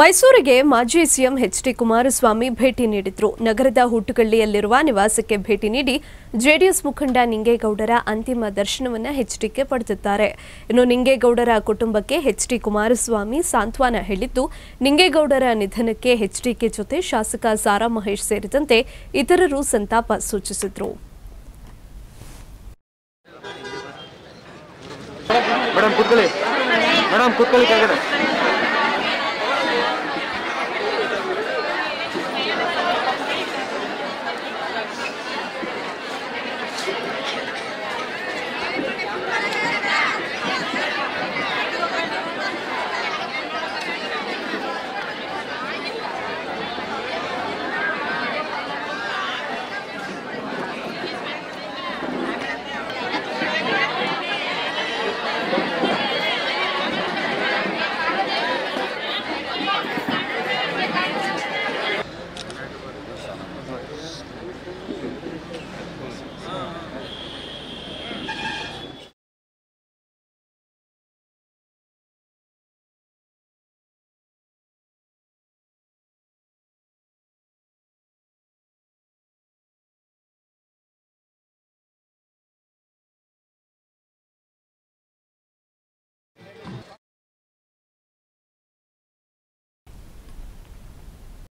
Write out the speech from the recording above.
ಮೈಸೂರಿಗೆ ಮಾಜಿ CM H D Kumaraswamy ಭೇಟಿ ನೀಡಿದ್ರು ನಗರದ ಹುಟ್ಟುಗಳ್ಳಿಯಲ್ಲಿರುವ ನಿವಾಸಕ್ಕೆ ಭೇಟಿ ನೀಡಿ ಜೆಡಿಎಸ್ ಮುಖಂಡ ನಿಂಗೇಗೌಡರ ಅಂತಿಮ ದರ್ಶನವನ್ನು ಎಚ್ ಡಿಕೆ ಪಡೆದಿದ್ದಾರೆ ಇನ್ನು ನಿಂಗೇಗೌಡರ ಕುಟುಂಬಕ್ಕೆ ಎಚ್ ಡಿ ಕುಮಾರಸ್ವಾಮಿ ಸಾಂತ್ವನ ಹೇಳಿದ್ದು ನಿಂಗೇಗೌಡರ ನಿಧನಕ್ಕೆ ಎಚ್ ಡಿಕೆ ಜೊತೆ ಶಾಸಕ ಸಾರಾ ಮಹೇಶ್ ಸೇರಿದಂತೆ ಇತರರು ಸಂತಾಪ ಸೂಚಿಸಿದ್ರು